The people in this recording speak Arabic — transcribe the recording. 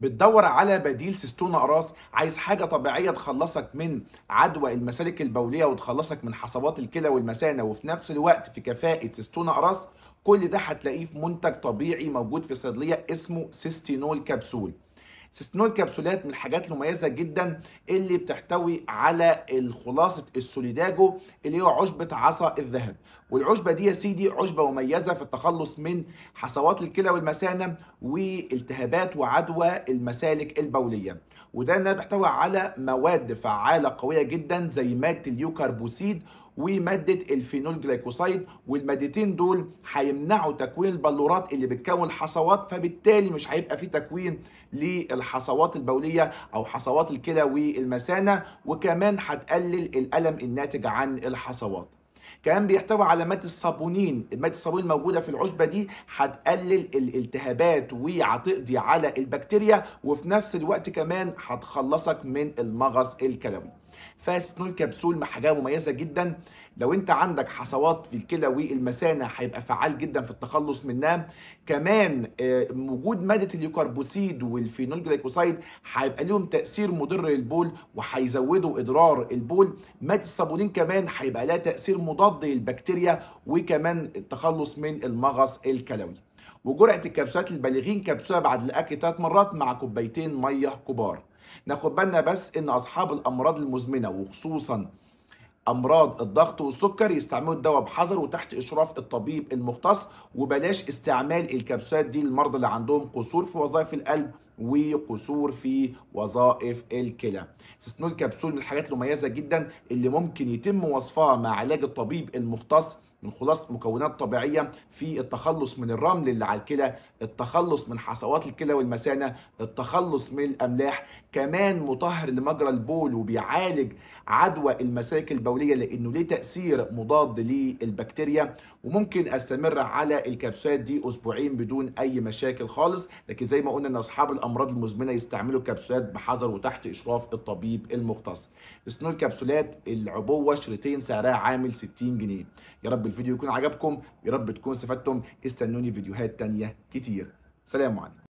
بتدور على بديل سيستون اقراص عايز حاجه طبيعيه تخلصك من عدوى المسالك البوليه وتخلصك من حصوات الكلى والمثانه وفي نفس الوقت في كفاءه سيستون اقراص كل ده هتلاقيه في منتج طبيعي موجود في صيدليه اسمه سيستينول كبسول سيستنول كبسولات من الحاجات المميزه جدا اللي بتحتوي على خلاصه السوليداجو اللي هو عشبه عصا الذهب والعشبه دي يا سيدي عشبه مميزه في التخلص من حصوات الكلى والمثانه والتهابات وعدوى المسالك البوليه وده انها بتحتوي على مواد فعاله قويه جدا زي ماده اليوكربوسيد وماده الفينول جليكوسايد والمادتين دول هيمنعوا تكوين البلورات اللي بتكون حصوات فبالتالي مش هيبقى في تكوين للحصوات البوليه او حصوات الكلى والمثانه وكمان هتقلل الالم الناتج عن الحصوات كمان بيحتوي على ماده الصابونين ماده الصابونين الموجوده في العشبه دي هتقلل الالتهابات وهتقضي على البكتيريا وفي نفس الوقت كمان هتخلصك من المغص الكلوي فاسينول كبسول مع حاجه مميزه جدا لو انت عندك حصوات في الكلى والمثانه هيبقى فعال جدا في التخلص منها كمان آه، وجود ماده اليوكاربوسيد والفينول جليكوسايد هيبقى لهم تاثير مضر للبول وهيزودوا اضرار البول ماده الصابونين كمان هيبقى لها تاثير مضاد للبكتيريا وكمان التخلص من المغص الكلوي وجرعه الكبسولات للبالغين كبسوله بعد الاكل ثلاث مرات مع كوبايتين ميه كبار ناخد بالنا بس ان اصحاب الامراض المزمنه وخصوصا امراض الضغط والسكر يستعملوا الدواء بحذر وتحت اشراف الطبيب المختص وبلاش استعمال الكبسولات دي للمرضى اللي عندهم قصور في وظائف القلب وقصور في وظائف الكلى استثنوا الكبسول من الحاجات المميزه جدا اللي ممكن يتم وصفها مع علاج الطبيب المختص من خلاص مكونات طبيعيه في التخلص من الرمل اللي على الكلى التخلص من حصوات الكلى والمثانه التخلص من الاملاح كمان مطهر لمجرى البول وبيعالج عدوى المسالك البوليه لانه ليه تاثير مضاد للبكتيريا وممكن استمر على الكبسولات دي اسبوعين بدون اي مشاكل خالص لكن زي ما قلنا ان اصحاب الامراض المزمنه يستعملوا الكبسولات بحذر وتحت اشراف الطبيب المختص سنو كبسولات العبوه شريطين سعرها عامل 60 جنيه يا رب الفيديو يكون عجبكم يا رب تكون استفدتم استنوني فيديوهات تانية كتير سلام عليكم